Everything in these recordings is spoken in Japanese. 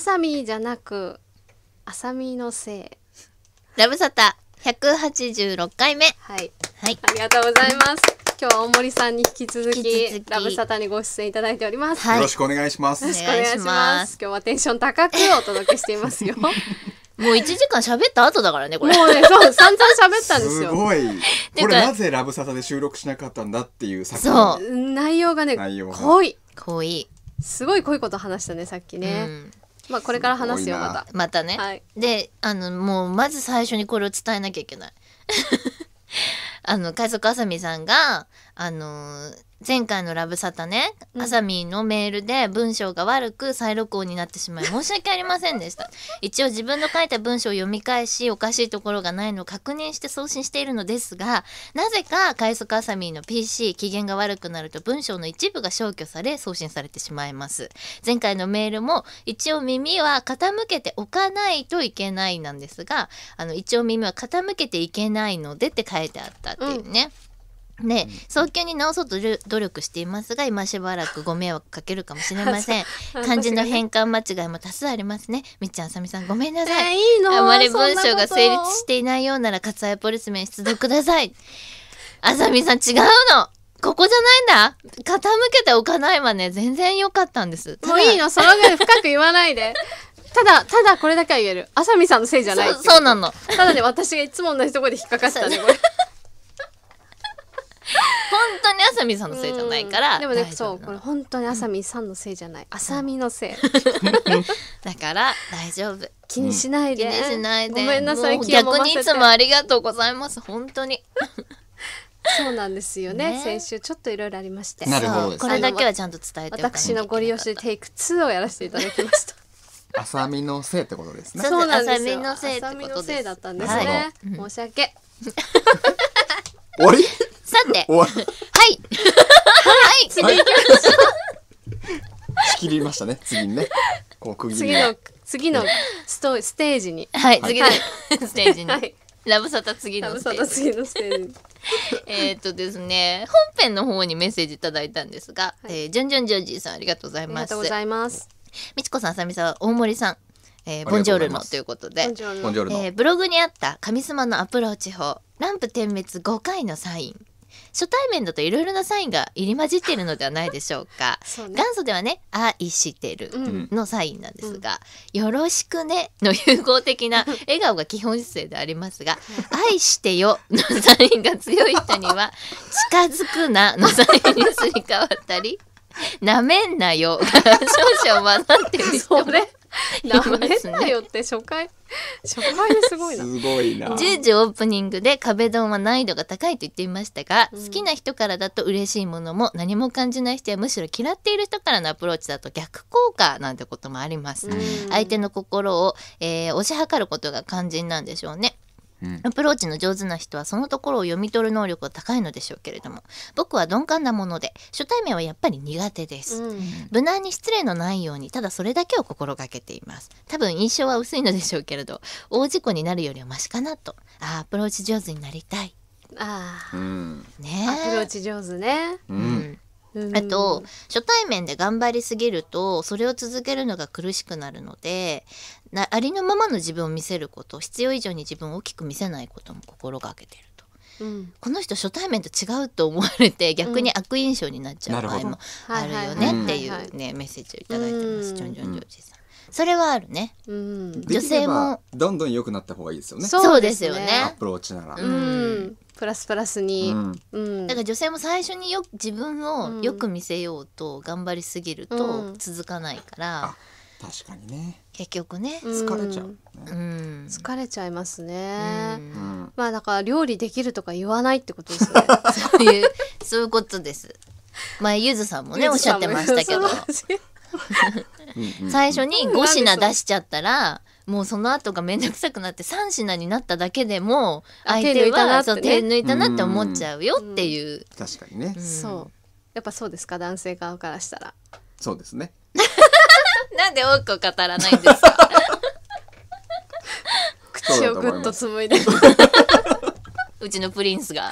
あさみじゃなく、あさみのせい。ラブサタ186回目。はい。はい。ありがとうございます。今日は大森さんに引き続き、き続きラブサタにご出演いただいております。はいよろしくお願いします。よろしくお願いしお願します今日はテンション高くお届けしていますよ。もう一もう1時間喋った後だからね、これ。そう、散々喋ったんですすよ。ごい。これなぜラブサタで収録しなかったんだっていう作そう内容がね、内容が濃い。濃い。すごい濃いこと話したね、さっきね。うんまあこれから話すよまたまたね、はい、であのもうまず最初にこれを伝えなきゃいけない あの海賊あさみさんがあのー前回のラブサタね、アサミーのメールで文章が悪く再録音になってしまい申し訳ありませんでした。一応自分の書いた文章を読み返し、おかしいところがないのを確認して送信しているのですが、なぜか快速アサミの PC、機嫌が悪くなると文章の一部が消去され送信されてしまいます。前回のメールも一応耳は傾けておかないといけないなんですが、あの一応耳は傾けていけないのでって書いてあったっていうね。うんね、早急に直そうと努力していますが今しばらくご迷惑かけるかもしれません 漢字の変換間違いも多数ありますねみっちゃんあさみさんごめんなさいいい、あまり文章が成立していないようならあ愛ポリスメン出動ください あさみさん違うのここじゃないんだ傾けておかないわね全然良かったんですもういいのそのぐらい深く言わないで ただ、ただこれだけは言える。あさみさんのせいじゃないそうなの。ただね、私がいつも同じところで引っかかったね、これ。当にあさみさんのせいじゃないから、でもねそうこれ本当にあさみさんのせいじゃないあさみのせい だから大丈夫気にしないで、気にしないでごめんなさい逆にいつもありがとうございます本当にそうなんですよね、ね、先週ちょっといろいろありましてなるほどこれだけはちゃんと伝えて私のご利用しでテイク2をやらせていただきました さみのせいってことですねそうなんですよさみのせいだったんですね、はい、申し訳終わりさて、はい。はい。はい。仕切りましたね、次にね。こう区切り次の、次のスト、ステージに。はい、次の、ステージに。ラブサタ次のステージ。えっとですね、本編の方にメッセージいただいたんですが、えー、じゅんじゅんジョージーさんありがとうございます。ありがとうございます。みちこさん、あさみさん、大森さん、えー、ボンジョルノということで、ブログにあった神様のアプローチ法、ランプ点滅5回のサイン初対面だといろいろなサインが入り混じっているのではないでしょうか。うね、元祖ではね「愛してる」のサインなんですが「うん、よろしくね」の融合的な笑顔が基本姿勢でありますが「愛してよ」のサインが強い人には「近づくな」のサインにすり替わったり「なめんなよ」が少々混ざってる人も。それなめんなよって初回初回ですごいなすごいな10時オープニングで壁ドンは難易度が高いと言っていましたが、うん、好きな人からだと嬉しいものも何も感じない人やむしろ嫌っている人からのアプローチだと逆効果なんてこともあります、うん、相手の心を、えー、推し量ることが肝心なんでしょうねアプローチの上手な人はそのところを読み取る能力が高いのでしょうけれども僕は鈍感なもので初対面はやっぱり苦手です、うん、無難に失礼のないようにただそれだけを心がけています多分印象は薄いのでしょうけれど大事故になるよりはマシかなとあアプローチ上手になりたいああ、うん、ねアプローチ上手ね、うん、うん、あと初対面で頑張りすぎるとそれを続けるのが苦しくなるのでなありのままの自分を見せること必要以上に自分を大きく見せないことも心がけてると、うん、この人初対面と違うと思われて逆に悪印象になっちゃう場合もあるよねっていうね、メッセージを頂いてます、うん、ちょんちょんじょうじさん。それはあるね。うん、女性もどんどん良くなった方がいいですよね。そうですよね。アプローチなら。うん。プラスプラスに、うん、だから女性も最初によ自分をよく見せようと頑張りすぎると続かないから、確かにね結局ね疲れちゃう、うん、疲れちゃいますね、うん、まあだから料理できるとか言わないってことですねそういうそういうことです前ゆずさんもねおっしゃってましたけど最初に5品出しちゃったら、もうその後が面倒くさくなって3品になっただけでも相手は手抜いたなって思っちゃうよっていう。確かにね、そうやっぱそうですか男性側からしたら。そうですね。なんで多く語らないんですか。口をぐっと紡いで。うちのプリンスが。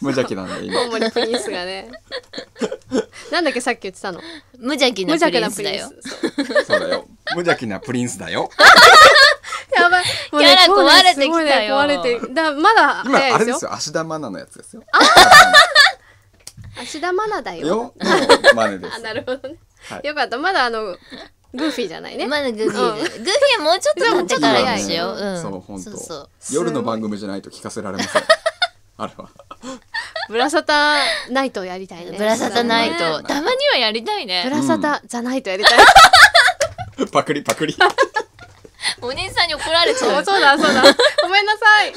無邪気なんだ今。大プリンスがね。なんだっけさっき言ってたの無邪気な無プ邪気リなンプスリだンよスそうそうだよ。無邪気なプリンスだよ。やばいねャラ壊れてきたよね壊れてだまだ今、あれですよ。芦田愛菜のやつですよ。芦田愛菜だよ。よ、です。なるほどね。はいよかった。まだあのグーフィーじゃないね。まだグーフィーグーフィーはもうちょっと経ってからしよそう、本当そうそう。夜の番組じゃないと聞かせられません。あれは。ブラサタナイトやりたいね。ブラサタナイト。たまにはやりたいブラサタじゃないとやりたい。パクリパクリ。お姉さんに怒られちゃうそうだそうだ。ごめんなさい。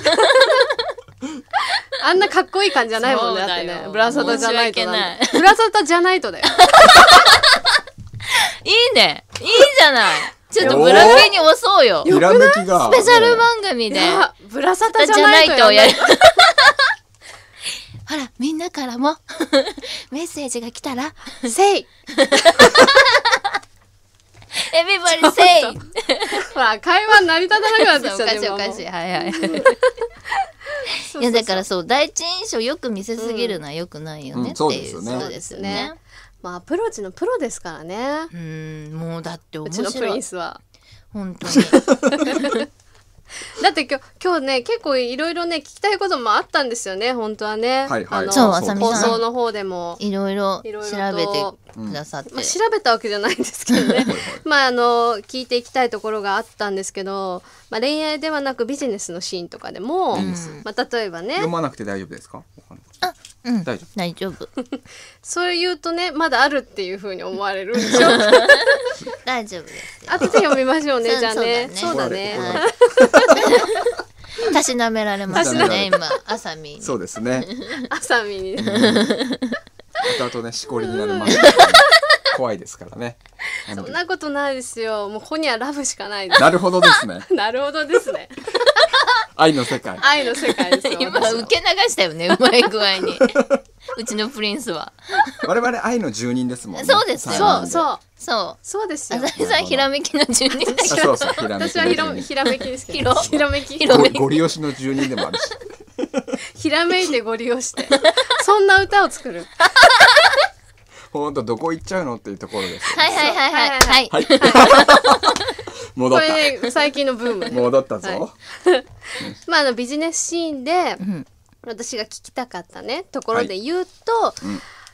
あんなかっこいい感じじゃないもんね。だってね。ブラサタじゃないとだブラサタじゃないとだよ。いいね。いいじゃない。ちょっとブラピに押そうよ。スペシャル番組で。ブラサタじゃないとやる。。ほら、みんなからも メッセージが来たら、せいエビバリせいまあ、会話成り立たなくなった。おかしいおかしい。はいはい。いやだからそう第一印象よく見せすぎるのはよくないよねっていうことですよね。まあアプローチのプロですからね。うんもうだって面白い。うちのプリンスは本当に。だって今日今日ね結構いろいろね聞きたいこともあったんですよね本当はね、はいはい、あそう放送の方でもいろいろ調べてくださって、まあ、調べたわけじゃないんですけどね まああの聞いていきたいところがあったんですけど、まあ、恋愛ではなくビジネスのシーンとかでも、うんまあ、例えばね読まなくて大丈夫ですかお話あうん、大丈夫大丈夫 そう言うとねまだあるっていう風に思われるんでしょ 大丈夫ですよ後で読みましょうねじゃあねそうだね たしなめられますね今あさみそうですね。あさみ。あとねしこりになるまで怖いですからね。そんなことないですよもうここにはラブしかないですなるほどですね。なるほどですね愛の世界。愛の世界です 今、受け流したよね、うまい具合に。うちのプリンスは。我々愛の住人ですもんね。そうですよ。そうそう。そう。そうですよ。浅井ひらめきの住人だけど。私はひらひらめきですけど。ひらめき。ひらめき。ご利用しの住人でもあるし。ひらめいてご利用して。そんな歌を作る。本 当どこ行っちゃうのっていうところです。はいはいはい。はい。はい戻こったれね最近のブーム戻ったぞ、は まああのビジネスシーンでん私が聞きたかったねところで言うと、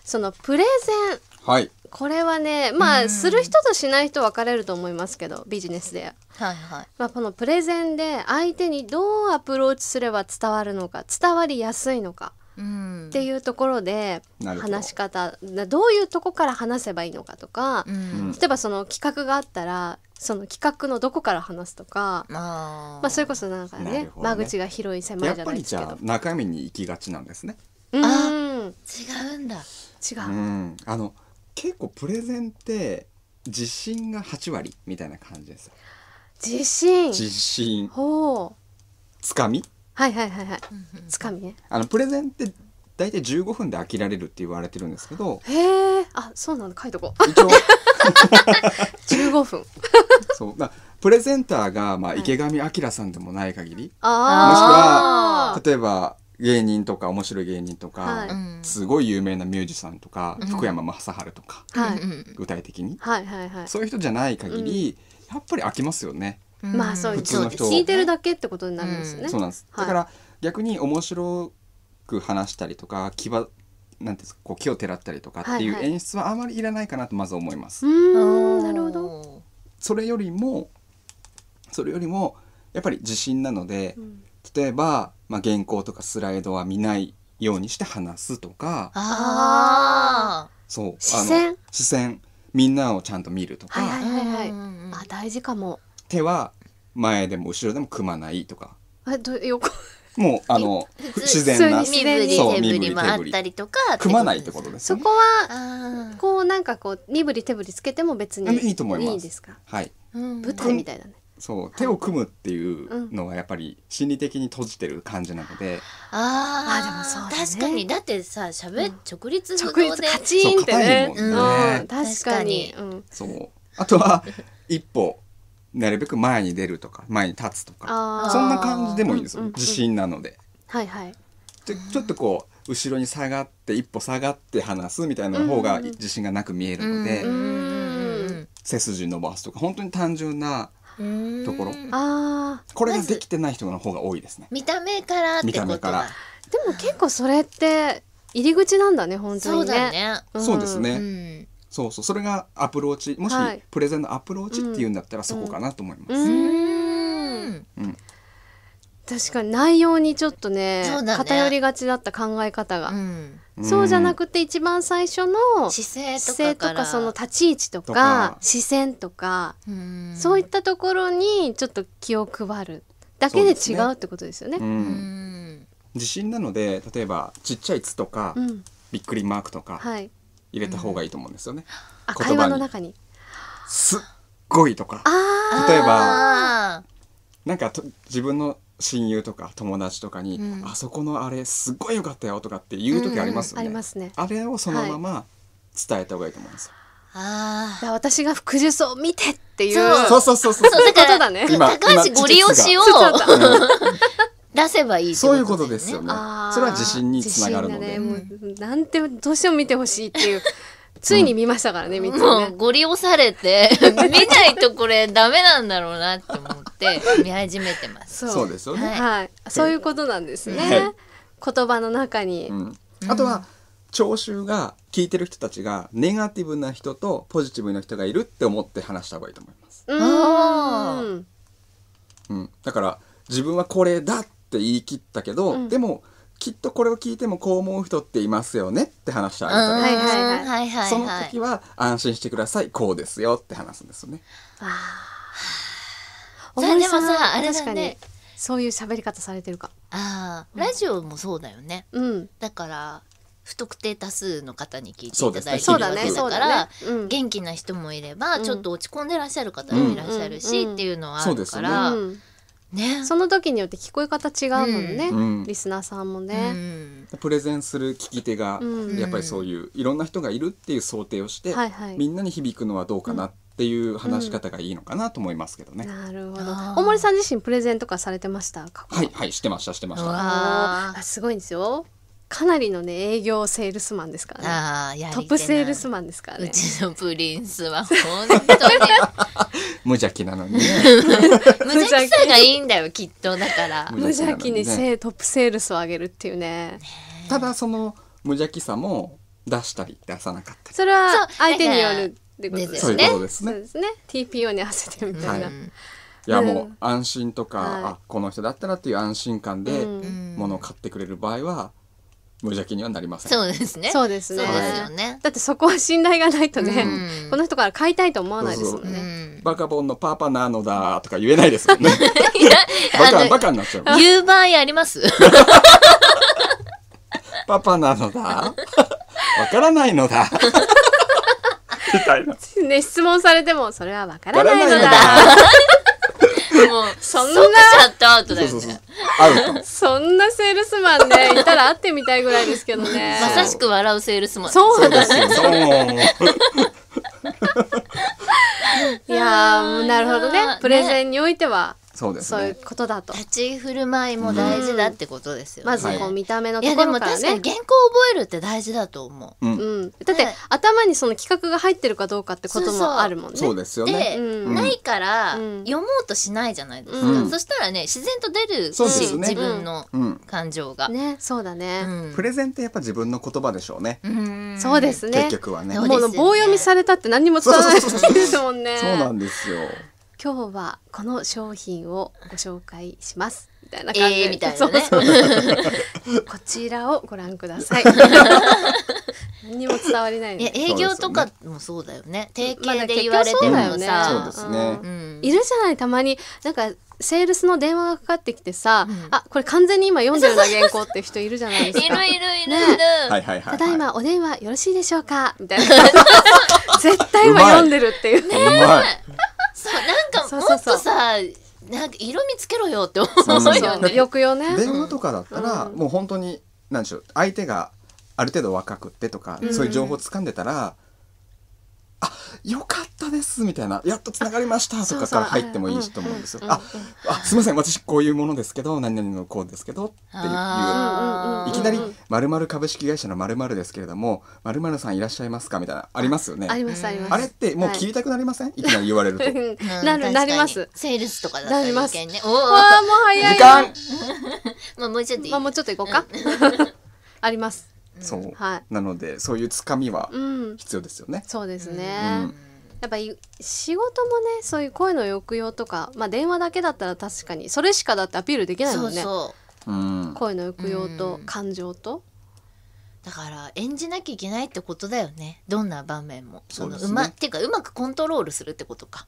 そのプレゼンはいこれはねまあする人としない人分かれると思いますけどビジネスで、はいはいまあ、このプレゼンで相手にどうアプローチすれば伝わるのか伝わりやすいのかっていうところで話し方どういうとこから話せばいいのかとか、うん、例えばその企画があったらその企画のどこから話すとかまあそれこそなんかね、ね、間口が広い狭いじゃないですけど中身に行きがちなんですね。うん、違うんだ違う、うん、あの結構プレゼンって自信が8割みたいな感じです。自信自信ほうつかみはいはいはいはい。つかみね。あのプレゼンって大体15分で飽きられるって言われてるんですけど。へえ。あ、そうなの書いとこう。一応15 分。そうだ。プレゼンターがまあ池上彰さんでもない限り、はい、もしくは例えば芸人とか面白い芸人とか、はい、すごい有名なミュージシャンとか、うん、福山雅治とか、はい、具体的に、はいはいはい、そういう人じゃない限り、うん、やっぱり飽きますよね。まあそう普通の人聞いてるだけってことになるんですね、そうなんです、だから逆に面白く話したりとかばなんですこう気をてらったりとかっていう演出はあまりいらないかなとまず思います。うんなるほどそれよりもそれよりもやっぱり自信なので、うん、例えば、まあ、原稿とかスライドは見ないようにして話すとかあそう視線視線みんなをちゃんと見るとか。はいはいはい、はい、あ大事かも手は前でも後ろでも組まないとかあど横もうあの自然な身振りそ振り手振ったりとか組まないってことですそこはこうなんかこう身振り手振りつけても別にいいと思いますいですかはい舞台みたいだねそう手を組むっていうのはやっぱり心理的に閉じてる感じなので、あーあでもそうね確かにだってさ喋っ直立不直立カチンってねねうん確かにうんそうあとは一歩なるべく前に出るとか前に立つとかそんな感じでもいいんですよ、自信なので。はいはい、ちょちょっとこう後ろに下がって一歩下がって話すみたいな方が自信がなく見えるので、背筋伸ばすとか本当に単純なところこれができてない人の方が多いですね。見た目から見た目からでも結構それって入り口なんだね本当にね。そう、ねうん、ですね、そうそうそれがアプローチもしプレゼンのアプローチっていうんだったらそこかなと思います。うん確かに内容にちょっとね、ね、偏りがちだった考え方が、うん、そうじゃなくて一番最初の姿勢とかその立ち位置とか視線とかそういったところにちょっと気を配るだけで違うってことですよね。ねうん、自信なので例えばちっちゃい「つ」とか、うん、びっくりマークとか、はい、入れた方がいいと思うんですよね。あ言会話の中に。すっごいとか例えばなんかと自分の親友とか友達とかに、うんあそこのあれすっごい良かったよとかって言う時ありますよありますね。あれをそのまま伝えた方がいいと思いまですよ。あだかー私が福寿草を見てっていうそうそうそうそうそうそう。ことだね。今高橋ご利用しよう出せばいい、ね、そういうことですよねそれは自信につながるので、ね、もうなんてどうしても見てほしいっていう ついに見ましたからね、うん、もうご利用されて 見ないとこれダメなんだろうなって思って見始めてますそうですよね、はい、はい、そういうことなんですね、はい、言葉の中に、うん、あとは、聴衆が聞いてる人たちがネガティブな人とポジティブな人がいるって思って話した方がいいと思いますうん、うん、だから自分はこれだっって言い切ったけど、うん、でもきっとこれを聞いてもこう思う人っていますよねって話してあげたらいいです、はいはい、その時は安心してくださいこうですよって話すんですよね。わあでもさあれだねそういう喋り方されてるかあ、うん、ラジオもそうだよね、うん、だから不特定多数の方に聞いていただいてるわけだから、元気な人もいれば、ちょっと落ち込んでらっしゃる方もいらっしゃるし、っていうのはあるから。うんね、その時によって聞こえ方違うもんね、うん、リスナーさんもね、うん、プレゼンする聞き手がやっぱりそういういろんな人がいるっていう想定をして、はいはい、みんなに響くのはどうかなっていう話し方がいいのかなと思いますけどね。なるほど。大森さん自身プレゼンとかされてましたはいはいしてましたしてました。すごいんですよ。かなりのね営業セールスマンですからねトップセールスマンですからねうちのプリンスは本当に 無邪気なのにね 無邪気さがいいんだよきっとだから無邪気に、ね、トップセールスを上げるっていうねただその無邪気さも出したり出さなかったりそれは相手によるってことですねそうですねですね TPO に合わせてみたいな、うんいやもう安心とか、うん、あこの人だったらっていう安心感で物を買ってくれる場合は、無邪気にはなりません。そうですね。そうですね。よね。だってそこは信頼がないとね、この人から買いたいと思わないですもんね。バカボンのパパなのだとか言えないですもんね。バカバカになっちゃう。言う場合あります。パパなのだ。わからないのだ。みたいな。ね質問されてもそれはわからないのだ。もうそんな。ちゃった後だよね。会うとそんなセールスマンねいたら会ってみたいぐらいですけどね まさしく笑うセールスマンそうですよそう いやなるほどねプレゼンにおいては、ねそうです、ね、そういうことだと立ち振る舞いも大事だってことですよ、ねうん、まずこう見た目のところからね、ね、は原稿覚えるって大事だと思う、うん、うん、だって頭にその企画が入ってるかどうかってこともあるもんねそうですよね、うん、ないから読もうとしないじゃないですか、そしたらね自然と出るし、自分の感情が、ねそうだね、プレゼンってやっぱ自分の言葉でしょうねそうですね結局はねもう棒読みされたって何も伝わらないですもんねそうなんですよ今日はこの商品をご紹介しますみたいな感じえー、みたいなねそうそう こちらをご覧ください 何にも伝わりない、ね、い営業とかもそうだよね定型で言われてもさ、そうね、うん、いるじゃないたまになんかセールスの電話がかかってきてさ、うん、あこれ完全に今読んでるな原稿って人いるじゃないですか いるいるいる、ね、ただいまお電話よろしいでしょうかみたいな絶対今読んでるっていうねそうなんそうそうそうもっとさなんか色味つけろよって思うよねよくよね電話とかだったら、もう本当に何でしょう相手がある程度若くってとか、そういう情報掴んでたらあよかったですみたいなやっとつながりましたとかから入ってもいいと思うんですよ。ああすみません私こういうものですけど何々のこうですけどっていういきなり「まる株式会社のまるですけれどもまるさんいらっしゃいますか?」みたいなありますよね。ありますあります。あれってもう切りたくなりません、い、きなり言われると。なるなります。セールスとかだりまら余ね。おおもう早い。時間 まあもうちょっとまあもうちょっといこうか。あります。そう、はい、なのでそういうつかみは必要ですよね。そうですね、やっぱり仕事もねそういう声の抑揚とか、まあ、電話だけだったら確かにそれしかだってアピールできないもんね声の抑揚と感情と。だから演じなきゃいけないってことだよねどんな場面もそのうま、ね、っていうかうまくコントロールするってことか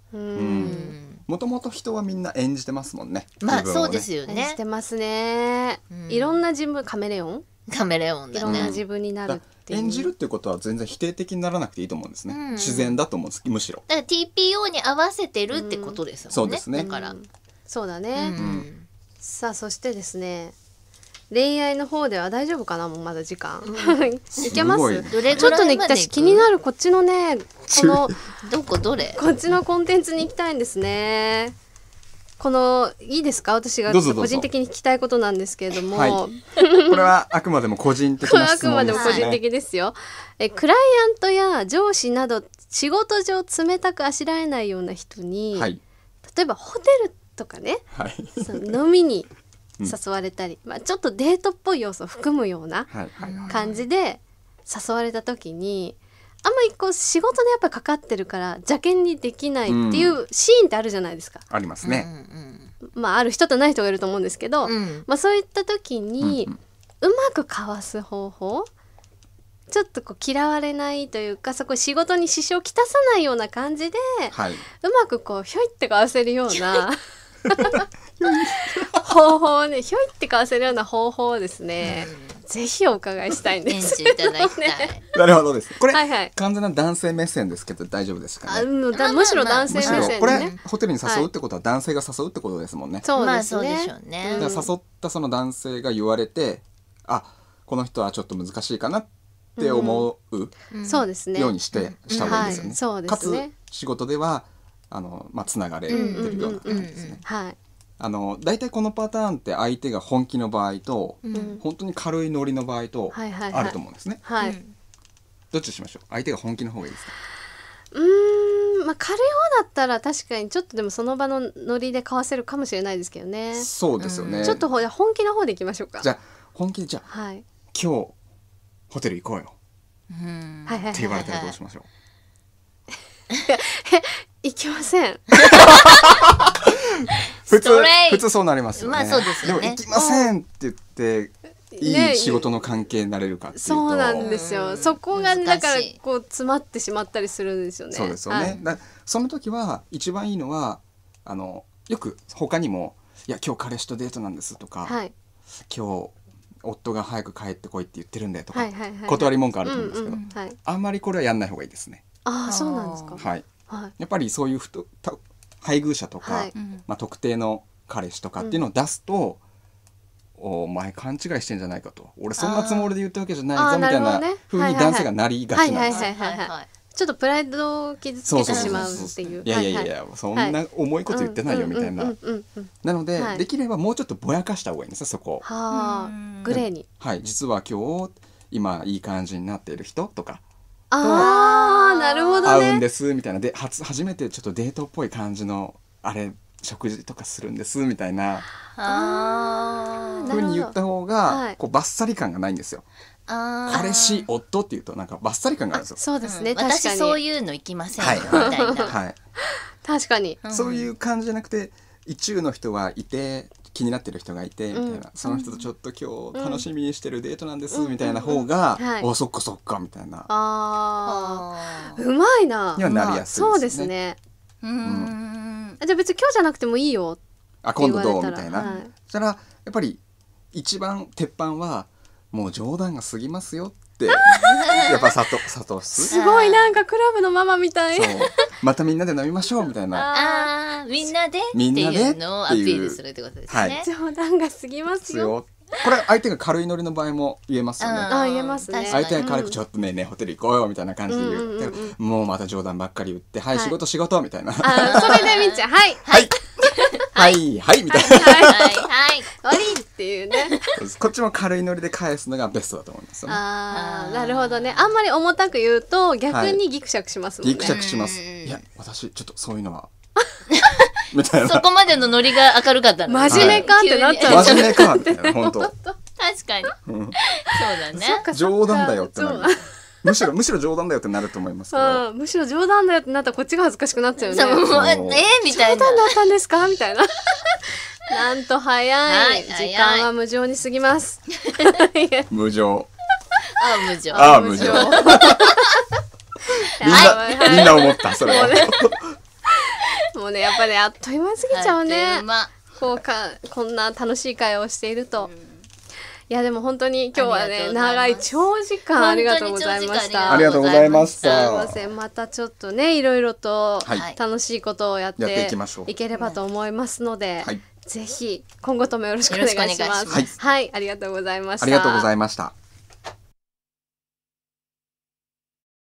もともと人はみんな演じてますもんねまあ、ね、そうですよね演じてますねいろんな人物カメレオンカメレオンだいろんな自分になるっていう演じるっていうことは全然否定的にならなくていいと思うんですね、うん自然だと思うんですむしろだから TPO に合わせてるってことですそうんね,、ですねだから、うんそうだね、うんさあそしてですね恋愛の方では大丈夫かなもうまだ時間、いけますごいちょっとね私気になるこっちのねこのどこどれこっちのコンテンツに行きたいんですねこのいいですか私が個人的に聞きたいことなんですけれども、はい、これはあくまでも個人的な質問です、ね、あくまでも個人的ですよえクライアントや上司など仕事上冷たくあしらえないような人に、はい、例えばホテルとかね、はい、その飲みに誘われたり、うん、まあ、ちょっとデートっぽい要素を含むような感じで誘われた時にあんまりこう仕事でやっぱかかってるから邪険にできないっていうシーンってあるじゃないですか。ありますね。まあある人とない人がいると思うんですけど、まあそういった時にうまくかわす方法ちょっとこう嫌われないというかそこ仕事に支障をきたさないような感じで、はい、うまくこうひょいってかわせるような 方法ねひょいってかわせるような方法ですね。うんぜひお伺いしたいんですけど、ね、なるほどですこれ、はいはい、完全な男性目線ですけど大丈夫ですか、ね、あのだむしろ男性目線、ね、これホテルに誘うってことは男性が誘うってことですもんね、はい、そうですね,、うね誘ったその男性が言われてあこの人はちょっと難しいかなって思う、うん、そうですねようにしてした方がいいですよね、かつ仕事ではあのまあつながれてるような感じですね、はいあの大体このパターンって相手が本気の場合と、うん、本当に軽いノリの場合とあると思うんですね。はい、はい、どっちしましょう相手が本気の方がいいですかうんまあ軽い方だったら確かにちょっとでもその場のノリで交わせるかもしれないですけどね。そうですよね。ちょっと本気の方でいきましょうか。じゃ本気でじゃあ、はい、今日ホテル行こうよ、うん、って言われたらどうしましょう。はいはいはいはい行 きません。普通普通そうなりますよね。まあそうですよね。でも行きませんって言って。いい仕事の関係になれるかそうなんですよそこが、だからこう詰まってしまったりするんですよねそうですよね、はい、その時は一番いいのはあのよく他にも「いや今日彼氏とデートなんです」とか、はい、今日夫が早く帰ってこい」って言ってるんでとか、はいはいはいはい、断り文句あると思うんですけど、うんうんはい、あんまりこれはやんない方がいいですねあそうなんですか、はい、はい、やっぱりそういうふと配偶者とか、はい、まあ、特定の彼氏とかっていうのを出すと、うん、お前勘違いしてんじゃないかと俺そんなつもりで言ったわけじゃないぞみたいなふうに男性がなりがちなんですい。ちょっとプライドを傷つけてしまうっていう。いやいやいや、そんな重いこと言ってないよみたいな。なので、できればもうちょっとぼやかした方がいいんですそこ。はグレーに。はい、実は今日今いい感じになっている人とか、あなるほど、合うんですみたいなで初初めてちょっとデートっぽい感じのあれ食事とかするんですみたいなふうに言った方が、こうバッサリ感がないんですよ。彼氏夫っていうとなんかバッサリ感があるんですよ。そうですね、私そういうの行きませんはい、はい、確かにそういう感じじゃなくて一中の人はいて気になってる人がいてみたいな、うん、その人とちょっと今日楽しみにしてるデートなんです、みたいな方が、うんうんはい、あそっかそっかみたいなああうまいなにはなりやすい、そうですねうんじゃあ別に今日じゃなくてもいいよあ今度どうみたいな、はい、そしたらやっぱり一番鉄板はもう冗談が過ぎますよっって やっぱ里里すごいなんかクラブのママみたいまたみんなで飲みましょうみたいなあみんなでみんなでっていうのをアピールするってことですね、はい、冗談が過ぎますよこれ相手が軽いノリの場合も言えますよね。あ言えますね。相手が軽くちょっとねねホテル行こうよみたいな感じで言って、もうまた冗談ばっかり言ってはい、仕事仕事みたいな。それでみっちゃんはいはい。はいはいみたいな、はいはいはい、悪いっていうねこっちも軽いノリで返すのがベストだと思います、ね、ああなるほどねあんまり重たく言うと逆にギクシャクしますもんね、ギクシャクしますいや私ちょっとそういうのはみたいなそこまでのノリが明るかったの真面目かってなっちゃう、真面目かみたいな本当確かに、そうだね冗談だよってなるむしろむしろ冗談だよってなると思いますけどむしろ冗談だよってなったらこっちが恥ずかしくなっちゃうねうえみたいな冗談だったんですかみたいな なんと早い、はい、時間は無常に過ぎます 無常あ無常あ無常みんな、みんな思ったそれはもうねやっぱねあっという間すぎちゃうねこうかこんな楽しい会をしていると。うんいやでも本当に今日はね長い長時間ありがとうございましたありがとうございましたすいませんまたちょっとねいろいろと楽しいことをやっていければと思いますので、はい、ぜひ今後ともよろしくお願いしますはい、はい、ありがとうございましたありがとうございました